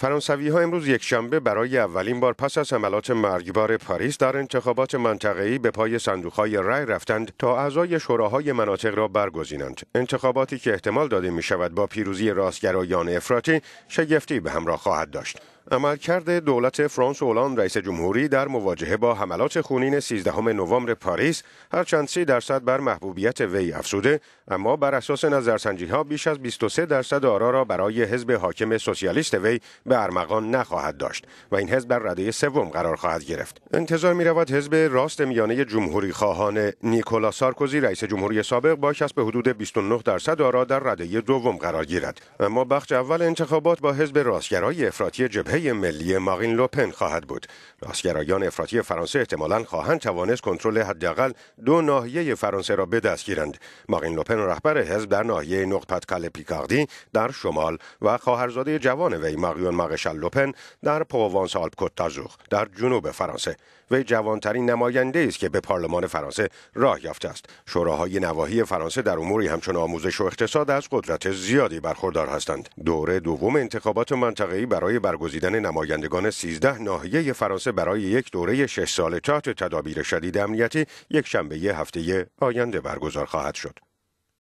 فرانسوی ها امروز یکشنبه برای اولین بار پس از حملات مرگبار پاریس در انتخابات منطقه‌ای به پای صندوقهای رأی رفتند تا اعضای شوراهای مناطق را برگزینند. انتخاباتی که احتمال داده می شود با پیروزی راستگرایان افراطی شگفتی به همراه خواهد داشت. عملکرد دولت فرانس اولاند رئیس جمهوری در مواجهه با حملات خونین 13 نوامبر پاریس هرچند 30 درصد بر محبوبیت وی افسوده، اما بر اساس نظرسنجی ها بیش از 23 درصد آرا را برای حزب حاکم سوسیالیست وی به ارمغان نخواهد داشت و این حزب در رده سوم قرار خواهد گرفت انتظار می رود حزب راست میانه جمهوری خواهان نیکولا سارکوزی رئیس جمهوری سابق با کسب حدود 29 درصد آرا در رده دوم قرار گیرد اما بخش اول انتخابات با حزب راستگرای افراطی جبهه ملی مارین لوپن خواهد بود. راستگرایان افراطی فرانسه احتمالا خواهند توانست کنترل حداقل دو ناحیه فرانسه را به دست گیرند. مارین لوپن رهبر حزب در ناحیه کل پیکاردی در شمال و خواهرزاده جوان وی ماریون مارشال لوپن در پروانس آلپ در جنوب فرانسه. وی جوانترین نماینده است که به پارلمان فرانسه راه یافته است شوراهای نواحی فرانسه در اموری همچون آموزش و اقتصاد از قدرت زیادی برخوردار هستند دوره دوم انتخابات منطقه‌ای برای برگزیدن نمایندگان 13 ناحیه فرانسه برای یک دوره 6 ساله تحت تدابیر شدید امنیتی یک شنبه هفته آینده برگزار خواهد شد.